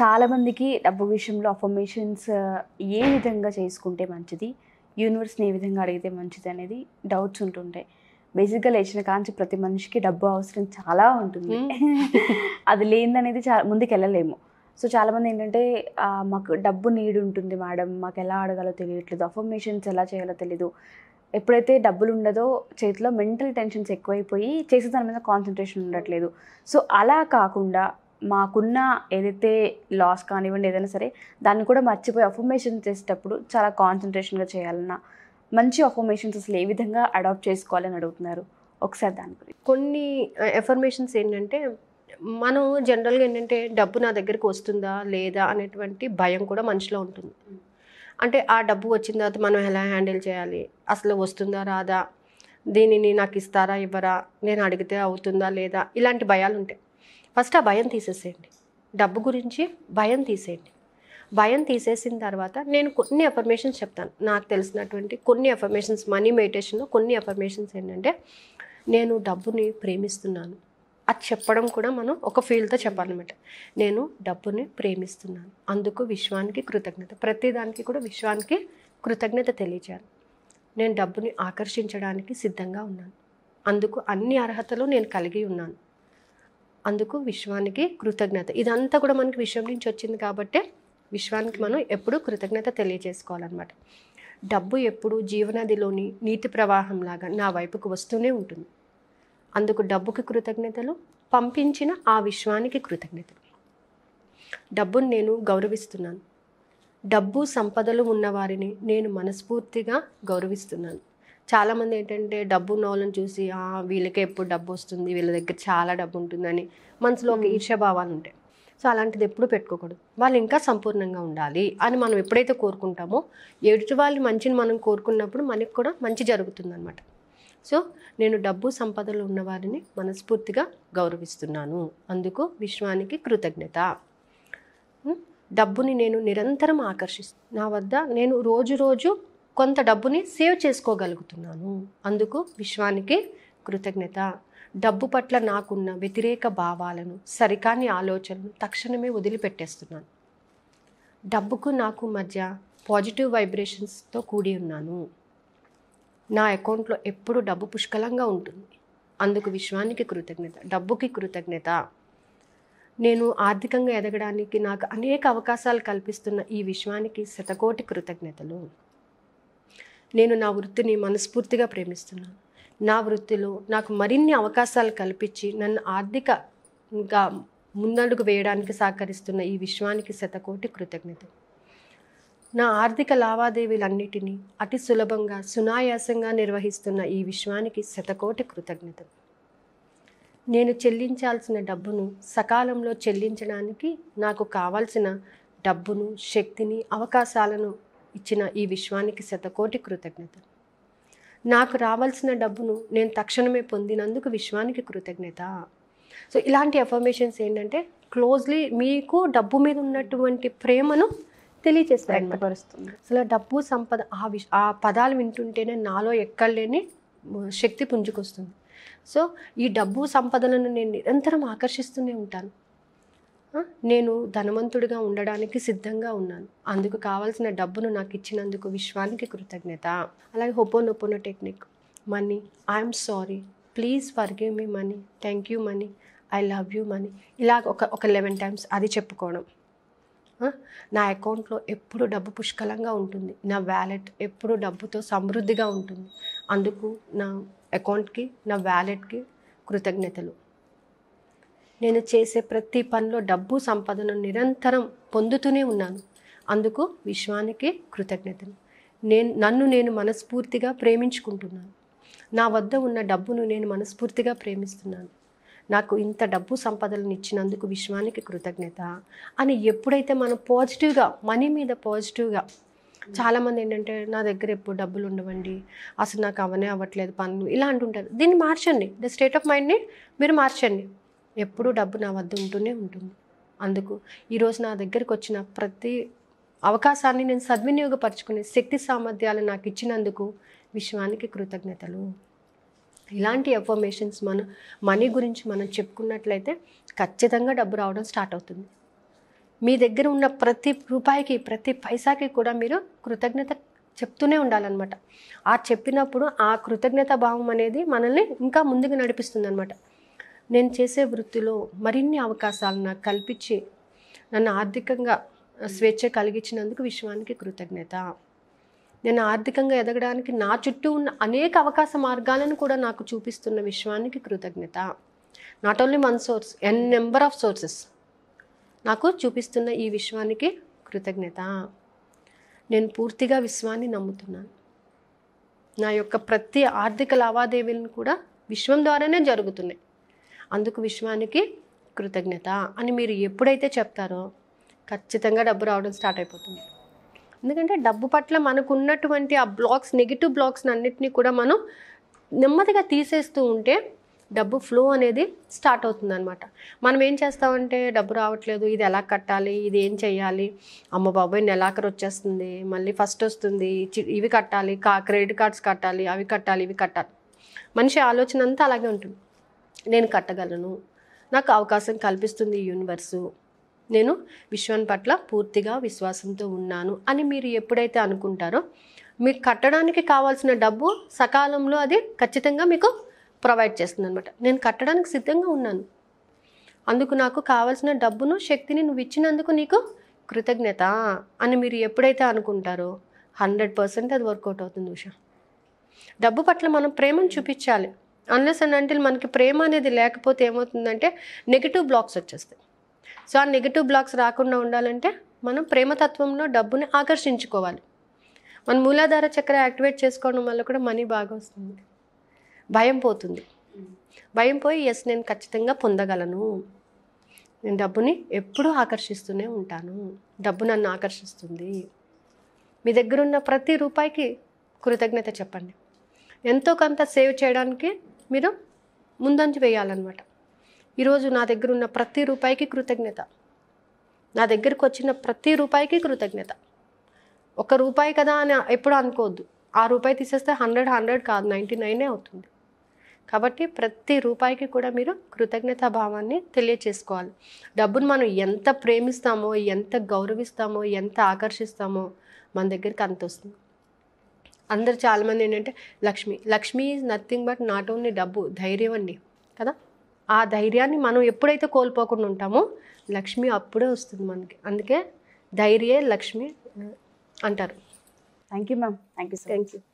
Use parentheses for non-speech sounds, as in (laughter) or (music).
చాలా మందికి డబ్బు విషయంలో అఫర్మేషన్స్ uh, ఏ విధంగా చేసుకుంటే మంచిది యూనివర్స్ని ఏ విధంగా అడిగితే మంచిది అనేది డౌట్స్ ఉంటుంటాయి బేసిక్గా లేచిన కాంచి ప్రతి మనిషికి డబ్బు అవసరం చాలా ఉంటుంది hmm. (laughs) అది లేనిదనేది చాలా ముందుకు వెళ్ళలేము సో చాలామంది ఏంటంటే మాకు డబ్బు నీడు ఉంటుంది మేడం మాకు ఎలా అడగాలో తెలియట్లేదు అఫర్మేషన్స్ ఎలా చేయాలో తెలీదు ఎప్పుడైతే డబ్బులు ఉండదో చేతిలో మెంటల్ టెన్షన్స్ ఎక్కువైపోయి చేసే దాని మీద కాన్సన్ట్రేషన్ ఉండట్లేదు సో అలా కాకుండా మాకున్న ఏదైతే లాస్ కానివ్వండి ఏదైనా సరే దాన్ని కూడా మర్చిపోయి అఫర్మేషన్ చేసేటప్పుడు చాలా కాన్సన్ట్రేషన్గా చేయాలన్న మంచి అఫర్మేషన్స్ అసలు ఏ విధంగా అడాప్ట్ చేసుకోవాలని అడుగుతున్నారు ఒకసారి దాని గురించి కొన్ని ఎఫర్మేషన్స్ ఏంటంటే మనం జనరల్గా ఏంటంటే డబ్బు నా దగ్గరికి వస్తుందా లేదా అనేటువంటి భయం కూడా మనిషిలో ఉంటుంది అంటే ఆ డబ్బు వచ్చిన తర్వాత మనం ఎలా హ్యాండిల్ చేయాలి అసలు వస్తుందా రాదా దీనిని నాకు ఇస్తారా ఇవ్వరా నేను అడిగితే అవుతుందా లేదా ఇలాంటి భయాలు ఉంటాయి ఫస్ట్ ఆ భయం తీసేసేయండి డబ్బు గురించి భయం తీసేయండి భయం తీసేసిన తర్వాత నేను కొన్ని అఫర్మేషన్స్ చెప్తాను నాకు తెలిసినటువంటి కొన్ని అఫర్మేషన్స్ మనీ మెడిటేషన్లో కొన్ని అఫర్మేషన్స్ ఏంటంటే నేను డబ్బుని ప్రేమిస్తున్నాను అది చెప్పడం కూడా మనం ఒక ఫీల్తో చెప్పాలన్నమాట నేను డబ్బుని ప్రేమిస్తున్నాను అందుకు విశ్వానికి కృతజ్ఞత ప్రతిదానికి కూడా విశ్వానికి కృతజ్ఞత తెలియజేయాలి నేను డబ్బుని ఆకర్షించడానికి సిద్ధంగా ఉన్నాను అందుకు అన్ని అర్హతలు నేను కలిగి ఉన్నాను అందుకు విశ్వానికి కృతజ్ఞత ఇదంతా కూడా మనకి విశ్వం నుంచి వచ్చింది కాబట్టి విశ్వానికి మనం ఎప్పుడూ కృతజ్ఞత తెలియజేసుకోవాలన్నమాట డబ్బు ఎప్పుడు జీవనదిలోని నీతి ప్రవాహంలాగా నా వైపుకు వస్తూనే ఉంటుంది అందుకు డబ్బుకి కృతజ్ఞతలు పంపించిన ఆ విశ్వానికి కృతజ్ఞతలు డబ్బును నేను గౌరవిస్తున్నాను డబ్బు సంపదలు ఉన్నవారిని నేను మనస్ఫూర్తిగా గౌరవిస్తున్నాను చాలామంది ఏంటంటే డబ్బు ఉన్న వాళ్ళని చూసి వీళ్ళకే ఎప్పుడు డబ్బు వస్తుంది వీళ్ళ దగ్గర చాలా డబ్బు ఉంటుందని మనసులో ఒక ఈర్ష్యభావాలు ఉంటాయి సో అలాంటిది ఎప్పుడు పెట్టుకోకూడదు వాళ్ళు ఇంకా సంపూర్ణంగా ఉండాలి అని మనం ఎప్పుడైతే కోరుకుంటామో ఎదుటి వాళ్ళు మంచిని మనం కోరుకున్నప్పుడు మనకి కూడా మంచి అనమాట సో నేను డబ్బు సంపదలు ఉన్నవారిని మనస్ఫూర్తిగా గౌరవిస్తున్నాను అందుకు విశ్వానికి కృతజ్ఞత డబ్బుని నేను నిరంతరం ఆకర్షిస్తాను నా వద్ద నేను రోజు రోజు కొంత డబ్బుని సేవ్ చేసుకోగలుగుతున్నాను అందుకు విశ్వానికి కృతజ్ఞత డబ్బు పట్ల నాకున్న వ్యతిరేక భావాలను సరికాని ఆలోచనను తక్షణమే వదిలిపెట్టేస్తున్నాను డబ్బుకు నాకు మధ్య పాజిటివ్ వైబ్రేషన్స్తో కూడి ఉన్నాను నా అకౌంట్లో ఎప్పుడు డబ్బు పుష్కలంగా ఉంటుంది అందుకు విశ్వానికి కృతజ్ఞత డబ్బుకి కృతజ్ఞత నేను ఆర్థికంగా ఎదగడానికి నాకు అనేక అవకాశాలు కల్పిస్తున్న ఈ విశ్వానికి శతకోటి కృతజ్ఞతలు నేను నా వృత్తిని మనస్ఫూర్తిగా ప్రేమిస్తున్నాను నా వృత్తిలో నాకు మరిన్ని అవకాశాలు కల్పించి నన్ను ఇంకా ముందడుగు వేయడానికి సహకరిస్తున్న ఈ విశ్వానికి శతకోటి కృతజ్ఞత నా ఆర్థిక లావాదేవీలన్నిటినీ అతి సులభంగా సునాయాసంగా నిర్వహిస్తున్న ఈ విశ్వానికి శతకోటి కృతజ్ఞత నేను చెల్లించాల్సిన డబ్బును సకాలంలో చెల్లించడానికి నాకు కావాల్సిన డబ్బును శక్తిని అవకాశాలను ఇచ్చిన ఈ విశ్వానికి శతకోటి కృతజ్ఞత నాకు రావాల్సిన డబ్బును నేను తక్షణమే పొందినందుకు విశ్వానికి కృతజ్ఞత సో ఇలాంటి అఫర్మేషన్స్ ఏంటంటే క్లోజ్లీ మీకు డబ్బు మీద ఉన్నటువంటి ప్రేమను తెలియజేస్తాయి అసలు డబ్బు సంపద ఆ విష ఆ పదాలు వింటుంటేనే నాలో ఎక్కడలేని శక్తి పుంజుకొస్తుంది సో ఈ డబ్బు సంపదలను నేను నిరంతరం ఆకర్షిస్తూనే ఉంటాను నేను ధనవంతుడిగా ఉండడానికి సిద్ధంగా ఉన్నాను అందుకు కావాల్సిన డబ్బును నాకు ఇచ్చినందుకు విశ్వానికి కృతజ్ఞత అలాగే ho'oponopono technique money I'm sorry please forgive me money thank you money I love you money ఇలా ఒక ఒక లెవెన్ టైమ్స్ అది చెప్పుకోవడం నా అకౌంట్లో ఎప్పుడు డబ్బు పుష్కలంగా ఉంటుంది నా వ్యాలెట్ ఎప్పుడు డబ్బుతో సమృద్ధిగా ఉంటుంది అందుకు నా అకౌంట్కి నా వ్యాలెట్కి కృతజ్ఞతలు నేను చేసే ప్రతి పనిలో డబ్బు సంపదను నిరంతరం పొందుతూనే ఉన్నాను అందుకు విశ్వానికి కృతజ్ఞతను నేను నన్ను నేను మనస్ఫూర్తిగా ప్రేమించుకుంటున్నాను నా వద్ద ఉన్న డబ్బును నేను మనస్ఫూర్తిగా ప్రేమిస్తున్నాను నాకు ఇంత డబ్బు సంపదలను ఇచ్చినందుకు విశ్వానికి కృతజ్ఞత అని ఎప్పుడైతే మనం పాజిటివ్గా మనీ మీద పాజిటివ్గా చాలామంది ఏంటంటే నా దగ్గర ఎప్పుడు డబ్బులు ఉండవండి అసలు నాకు అవనే అవ్వట్లేదు పనులు ఇలా అంటుంటారు దీన్ని మార్చండి ద స్టేట్ ఆఫ్ మైండ్ని మీరు మార్చండి ఎప్పుడూ డబ్బు నా వద్ద ఉంటూనే ఉంటుంది అందుకు ఈరోజు నా దగ్గరకు వచ్చిన ప్రతి అవకాశాన్ని నేను సద్వినియోగపరచుకునే శక్తి సామర్థ్యాలు నాకు ఇచ్చినందుకు విశ్వానికి కృతజ్ఞతలు ఇలాంటి ఎఫర్మేషన్స్ మనం మనీ గురించి మనం చెప్పుకున్నట్లయితే ఖచ్చితంగా డబ్బు రావడం స్టార్ట్ అవుతుంది మీ దగ్గర ఉన్న ప్రతి రూపాయికి ప్రతి పైసాకి కూడా మీరు కృతజ్ఞత చెప్తూనే ఉండాలన్నమాట ఆ చెప్పినప్పుడు ఆ కృతజ్ఞత భావం అనేది మనల్ని ఇంకా ముందుకు నడిపిస్తుంది అనమాట నేను చేసే వృత్తిలో మరిన్ని అవకాశాలు నాకు కల్పించి నన్ను ఆర్థికంగా స్వేచ్ఛ కలిగించినందుకు విశ్వానికి కృతజ్ఞత నేను ఆర్థికంగా ఎదగడానికి నా చుట్టూ ఉన్న అనేక అవకాశ మార్గాలను కూడా నాకు చూపిస్తున్న విశ్వానికి కృతజ్ఞత not only one source n number of sources నాకు చూపిస్తున్న ఈ విశ్వానికి కృతజ్ఞత నేను పూర్తిగా విశ్వాన్ని నమ్ముతున్నాను నా యొక్క ప్రతి ఆర్థిక లావాదేవీలను కూడా విశ్వం ద్వారానే జరుగుతున్నాయి అందుకు విశ్వానికి కృతజ్ఞత అని మీరు ఎప్పుడైతే చెప్తారో ఖచ్చితంగా డబ్బు రావడం స్టార్ట్ అయిపోతుంది ఎందుకంటే డబ్బు పట్ల మనకున్నటువంటి ఆ బ్లాక్స్ నెగిటివ్ బ్లాక్స్ అన్నింటినీ కూడా మనం నెమ్మదిగా తీసేస్తూ ఉంటే డబ్బు ఫ్లో అనేది స్టార్ట్ అవుతుంది అనమాట మనం ఏం చేస్తామంటే డబ్బు రావట్లేదు ఇది ఎలా కట్టాలి ఇది ఏం చేయాలి అమ్మ బాబాయ్ నెలాఖరు వచ్చేస్తుంది మళ్ళీ ఫస్ట్ వస్తుంది ఇవి కట్టాలి కా క్రెడిట్ కార్డ్స్ కట్టాలి అవి కట్టాలి ఇవి కట్టాలి మనిషి ఆలోచన అంతా అలాగే ఉంటుంది నేను కట్టగలను నాకు అవకాశం కల్పిస్తుంది యూనివర్సు నేను విశ్వం పట్ల పూర్తిగా విశ్వాసంతో ఉన్నాను అని మీరు ఎప్పుడైతే అనుకుంటారో మీరు కట్టడానికి కావాల్సిన డబ్బు సకాలంలో అది ఖచ్చితంగా మీకు ప్రొవైడ్ చేస్తుంది అనమాట నేను కట్టడానికి సిద్ధంగా ఉన్నాను అందుకు నాకు కావాల్సిన డబ్బును శక్తిని నువ్వు ఇచ్చినందుకు నీకు కృతజ్ఞత అని మీరు ఎప్పుడైతే అనుకుంటారో హండ్రెడ్ పర్సెంట్ అది వర్కౌట్ అవుతుంది ఉషా డబ్బు పట్ల మనం ప్రేమను చూపించాలి అన్లెస్ అండ్ అంటే మనకి ప్రేమ అనేది లేకపోతే ఏమవుతుందంటే నెగిటివ్ బ్లాక్స్ వచ్చేస్తాయి సో ఆ నెగిటివ్ బ్లాక్స్ రాకుండా ఉండాలంటే మనం ప్రేమతత్వంలో డబ్బుని ఆకర్షించుకోవాలి మన మూలాధార చక్ర యాక్టివేట్ చేసుకోవడం వల్ల కూడా మనీ బాగా వస్తుంది భయం పోతుంది భయం పోయి ఎస్ నేను ఖచ్చితంగా పొందగలను నేను డబ్బుని ఎప్పుడూ ఆకర్షిస్తూనే ఉంటాను డబ్బు నన్ను ఆకర్షిస్తుంది మీ దగ్గర ఉన్న ప్రతి రూపాయికి కృతజ్ఞత చెప్పండి ఎంతో కొంత సేవ్ చేయడానికి మీరు ముందంజ వేయాలన్నమాట ఈరోజు నా దగ్గర ఉన్న ప్రతి రూపాయికి కృతజ్ఞత నా దగ్గరకు వచ్చిన ప్రతి రూపాయికి కృతజ్ఞత ఒక రూపాయి కదా అని ఎప్పుడు అనుకోవద్దు ఆ రూపాయి తీసేస్తే హండ్రెడ్ హండ్రెడ్ కాదు నైంటీ నైనే అవుతుంది కాబట్టి ప్రతి రూపాయికి కూడా మీరు కృతజ్ఞతా భావాన్ని తెలియచేసుకోవాలి డబ్బును మనం ఎంత ప్రేమిస్తామో ఎంత గౌరవిస్తామో ఎంత ఆకర్షిస్తామో మన దగ్గరికి అంత వస్తుంది అందరు చాలామంది ఏంటంటే Lakshmi Lakshmi is nothing but not only డబ్బు ధైర్యం అండి కదా ఆ ధైర్యాన్ని మనం ఎప్పుడైతే కోల్పోకుండా ఉంటామో లక్ష్మి అప్పుడే వస్తుంది మనకి అందుకే ధైర్యే లక్ష్మి అంటారు thank you ma'am thank you thank you